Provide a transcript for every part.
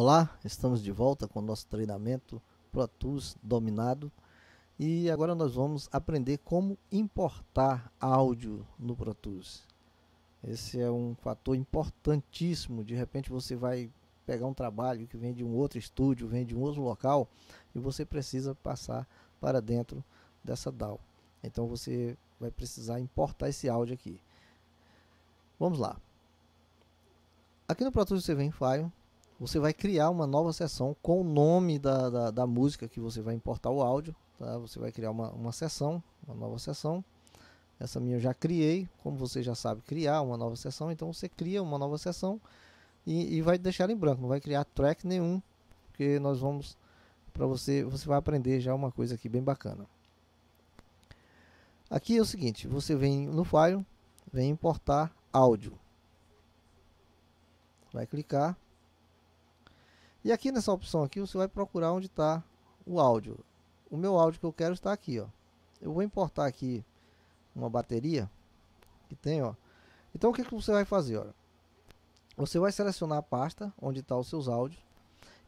Olá, estamos de volta com o nosso treinamento Pro Tools dominado e agora nós vamos aprender como importar áudio no Pro Tools. Esse é um fator importantíssimo. De repente você vai pegar um trabalho que vem de um outro estúdio, vem de um outro local e você precisa passar para dentro dessa DAW. Então você vai precisar importar esse áudio aqui. Vamos lá. Aqui no Pro Tools você vem em File, você vai criar uma nova sessão com o nome da, da, da música que você vai importar o áudio. Tá? Você vai criar uma, uma sessão, uma nova sessão. Essa minha eu já criei, como você já sabe criar uma nova sessão, então você cria uma nova sessão e, e vai deixar em branco, não vai criar track nenhum, porque nós vamos para você, você vai aprender já uma coisa aqui bem bacana. Aqui é o seguinte, você vem no file, vem importar áudio. Vai clicar e aqui nessa opção aqui, você vai procurar onde está o áudio. O meu áudio que eu quero está aqui, ó. Eu vou importar aqui uma bateria que tem, ó. Então o que, que você vai fazer, olha? Você vai selecionar a pasta onde está os seus áudios.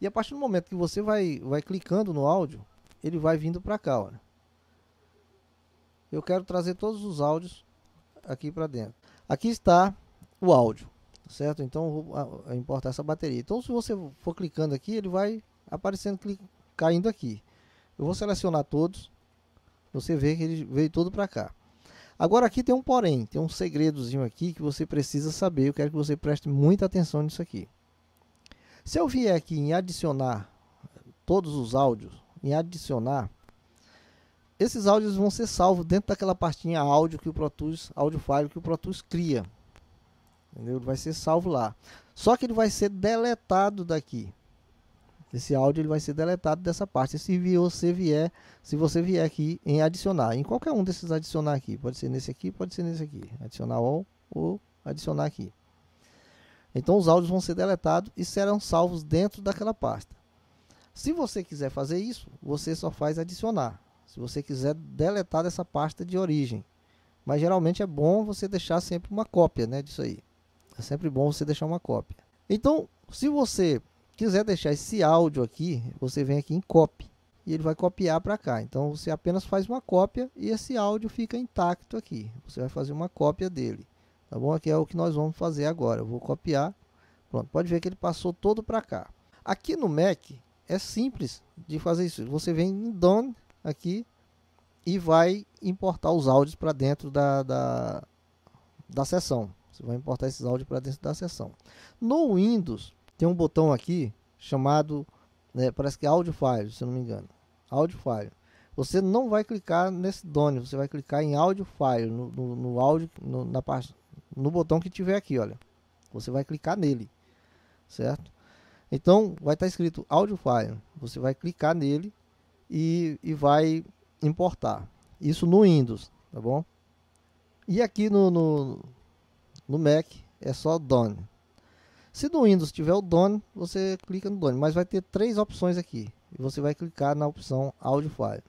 E a partir do momento que você vai, vai clicando no áudio, ele vai vindo para cá, olha. Eu quero trazer todos os áudios aqui para dentro. Aqui está o áudio certo? Então vou importar essa bateria. Então se você for clicando aqui, ele vai aparecendo caindo aqui. Eu vou selecionar todos. Você vê que ele veio todo para cá. Agora aqui tem um porém, tem um segredozinho aqui que você precisa saber. Eu quero que você preste muita atenção nisso aqui. Se eu vier aqui em adicionar todos os áudios, em adicionar, esses áudios vão ser salvos dentro daquela pastinha áudio que o Pro Tools, áudio file que o Pro Tools cria. Entendeu? Ele vai ser salvo lá. Só que ele vai ser deletado daqui. Esse áudio ele vai ser deletado dessa parte. Se você vier, se você vier aqui em adicionar, em qualquer um desses adicionar aqui, pode ser nesse aqui, pode ser nesse aqui, adicionar ou adicionar aqui. Então os áudios vão ser deletados e serão salvos dentro daquela pasta. Se você quiser fazer isso, você só faz adicionar. Se você quiser deletar dessa pasta de origem, mas geralmente é bom você deixar sempre uma cópia, né, disso aí. É sempre bom você deixar uma cópia. Então, se você quiser deixar esse áudio aqui, você vem aqui em copy e ele vai copiar para cá. Então, você apenas faz uma cópia e esse áudio fica intacto aqui. Você vai fazer uma cópia dele. Tá bom? Aqui é o que nós vamos fazer agora. Eu vou copiar. Pronto, pode ver que ele passou todo para cá. Aqui no Mac é simples de fazer isso. Você vem em Done aqui e vai importar os áudios para dentro da, da, da sessão. Você vai importar esses áudios para dentro da sessão. No Windows, tem um botão aqui chamado, né, parece que é Audio File, se eu não me engano. Audio File. Você não vai clicar nesse DONE, você vai clicar em Audio File, no, no, no áudio, no, na parte, no botão que tiver aqui, olha. Você vai clicar nele, certo? Então, vai estar tá escrito Audio File. Você vai clicar nele e, e vai importar. Isso no Windows, tá bom? E aqui no, no no Mac é só Done. Se no Windows tiver o Done, você clica no Done, mas vai ter três opções aqui. E você vai clicar na opção Audio File.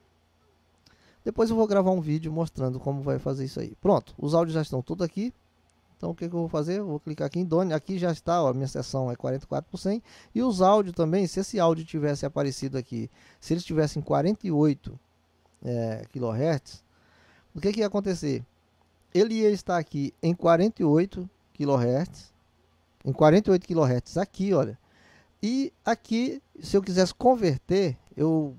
Depois eu vou gravar um vídeo mostrando como vai fazer isso aí. Pronto, os áudios já estão todos aqui. Então o que, que eu vou fazer? Eu vou clicar aqui em Done. Aqui já está, ó, a minha sessão é 44 E os áudios também, se esse áudio tivesse aparecido aqui, se eles tivessem 48 é, kHz, o que, que ia acontecer? ele ia estar aqui em 48 kHz, em 48 kHz aqui, olha. E aqui, se eu quisesse converter, eu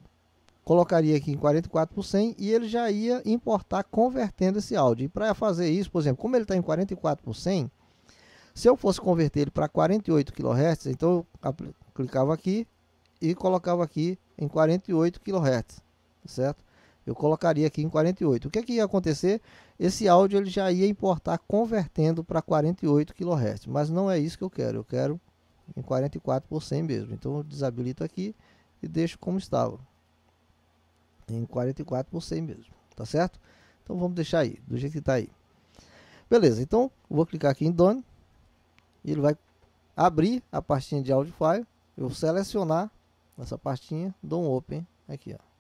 colocaria aqui em 44 por 100 e ele já ia importar convertendo esse áudio. E para fazer isso, por exemplo, como ele está em 44 por 100, se eu fosse converter ele para 48 kHz, então eu clicava aqui e colocava aqui em 48 kHz, certo? Eu colocaria aqui em 48. O que, é que ia acontecer? Esse áudio ele já ia importar convertendo para 48 kHz, mas não é isso que eu quero. Eu quero em 44 por 100 mesmo. Então eu desabilito aqui e deixo como estava. Em 44 por 100 mesmo, tá certo? Então vamos deixar aí, do jeito que está aí. Beleza, então vou clicar aqui em Done. E ele vai abrir a pastinha de áudio file. Eu vou selecionar essa pastinha, dou um Open aqui, ó.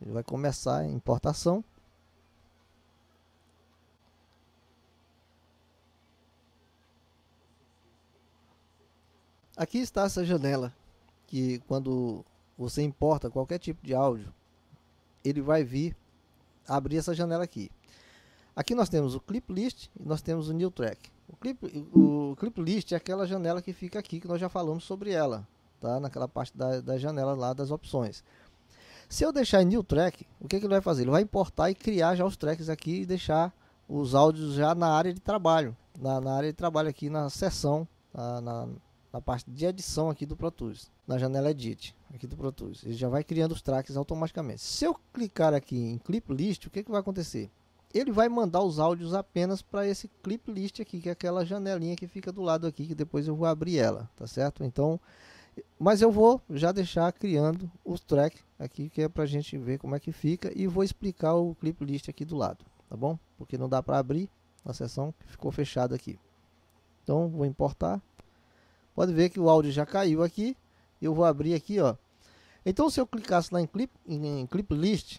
Ele vai começar a importação. Aqui está essa janela que quando você importa qualquer tipo de áudio, ele vai vir abrir essa janela aqui. Aqui nós temos o clip list e nós temos o new track. O clip, o clip list é aquela janela que fica aqui que nós já falamos sobre ela, tá? Naquela parte da, da janela lá das opções. Se eu deixar em new track, o que, que ele vai fazer? Ele vai importar e criar já os tracks aqui e deixar os áudios já na área de trabalho. Na, na área de trabalho aqui na seção, na, na, na, parte de edição aqui do Pro Tools. Na janela Edit, aqui do Pro Tools. Ele já vai criando os tracks automaticamente. Se eu clicar aqui em Clip List, o que, que vai acontecer? ele vai mandar os áudios apenas para esse clip list aqui, que é aquela janelinha que fica do lado aqui, que depois eu vou abrir ela, tá certo? Então, mas eu vou já deixar criando os track aqui, que é pra gente ver como é que fica. E vou explicar o clip list aqui do lado, tá bom? Porque não dá para abrir na sessão que ficou fechada aqui. Então, vou importar. Pode ver que o áudio já caiu aqui. Eu vou abrir aqui, ó. Então, se eu clicasse lá em clip, em clip list,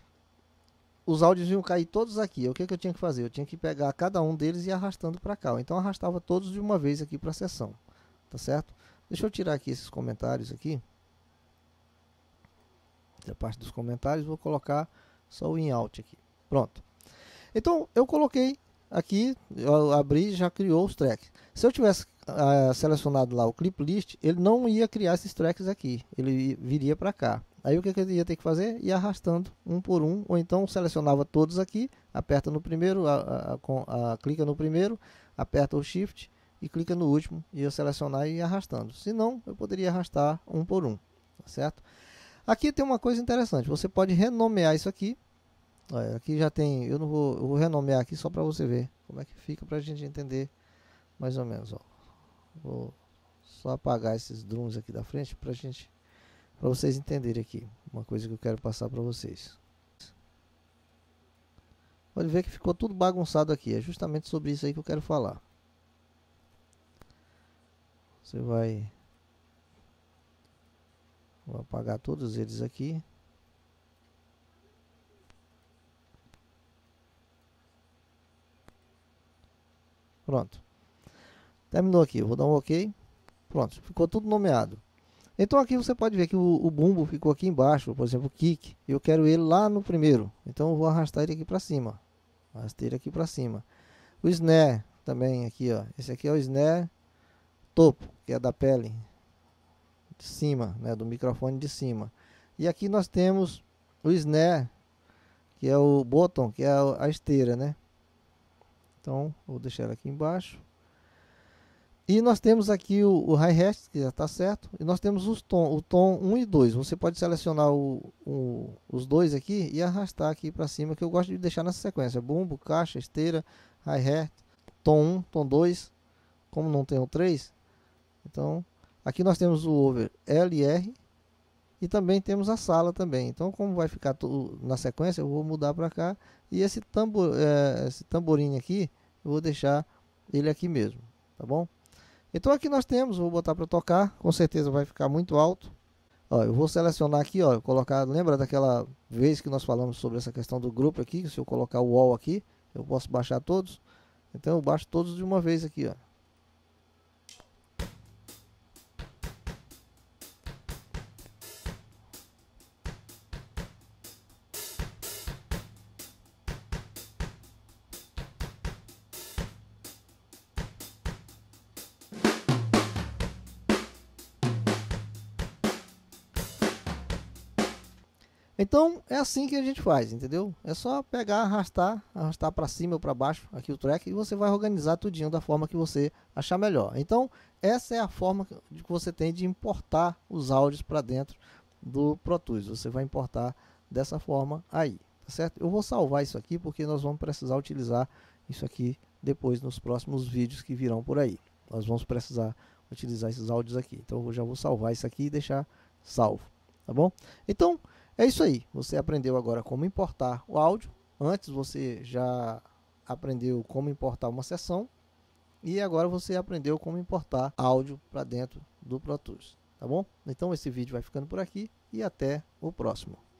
os áudios iam cair todos aqui. O que, que eu tinha que fazer? Eu tinha que pegar cada um deles e ir arrastando para cá. Então, arrastava todos de uma vez aqui para a sessão. Tá certo? Deixa eu tirar aqui esses comentários aqui. A parte dos comentários, vou colocar só o in out aqui. Pronto. Então, eu coloquei aqui, eu abri já criou os tracks. Se eu tivesse uh, selecionado lá o clip list, ele não ia criar esses tracks aqui, ele viria para cá. Aí o que, eu ia ter que fazer? E arrastando um por um, ou então selecionava todos aqui, aperta no primeiro, a, a, a, clica no primeiro, aperta o shift e clica no último e eu selecionar e ir arrastando. Se não, eu poderia arrastar um por um, tá certo? Aqui tem uma coisa interessante, você pode renomear isso aqui. Olha, aqui já tem, eu não vou, eu vou renomear aqui só para você ver como é que fica para a gente entender mais ou menos. Ó. Vou só apagar esses drums aqui da frente para gente, para vocês entenderem aqui uma coisa que eu quero passar para vocês. Pode ver que ficou tudo bagunçado aqui, é justamente sobre isso aí que eu quero falar. Você vai Vou apagar todos eles aqui. Pronto. Terminou aqui. vou dar um OK. Pronto. Ficou tudo nomeado. Então aqui você pode ver que o, o, bumbo ficou aqui embaixo. Por exemplo, o kick. Eu quero ele lá no primeiro. Então eu vou arrastar ele aqui para cima. Arrastei ele aqui para cima. O snare também aqui. ó. Esse aqui é o snare topo, que é da pele de cima, né, do microfone de cima. E aqui nós temos o snare, que é o botão, que é a esteira, né? Então, vou deixar ela aqui embaixo. E nós temos aqui o, o hi-hat, que já está certo. E nós temos os tom, o tom 1 e 2. Você pode selecionar o, o, os dois aqui e arrastar aqui para cima, que eu gosto de deixar nessa sequência. Bumbo, caixa, esteira, hi-hat, tom 1, tom 2. Como não tem o 3, então, aqui nós temos o over LR e também temos a sala também. Então, como vai ficar na sequência, eu vou mudar para cá e esse, tambor, é, esse aqui, eu vou deixar ele aqui mesmo, tá bom? Então aqui nós temos, vou botar para tocar, com certeza vai ficar muito alto. Ó, eu vou selecionar aqui, ó, colocar, lembra daquela vez que nós falamos sobre essa questão do grupo aqui, se eu colocar o wall aqui, eu posso baixar todos. Então eu baixo todos de uma vez aqui, ó. Então é assim que a gente faz, entendeu? É só pegar, arrastar, arrastar para cima ou para baixo aqui o track e você vai organizar tudinho da forma que você achar melhor. Então essa é a forma que você tem de importar os áudios para dentro do Pro Tools. Você vai importar dessa forma aí, tá certo? Eu vou salvar isso aqui porque nós vamos precisar utilizar isso aqui depois nos próximos vídeos que virão por aí. Nós vamos precisar utilizar esses áudios aqui. Então eu já vou salvar isso aqui e deixar salvo, tá bom? Então é isso aí. Você aprendeu agora como importar o áudio. Antes você já aprendeu como importar uma sessão e agora você aprendeu como importar áudio para dentro do Pro Tools, tá bom? Então esse vídeo vai ficando por aqui e até o próximo.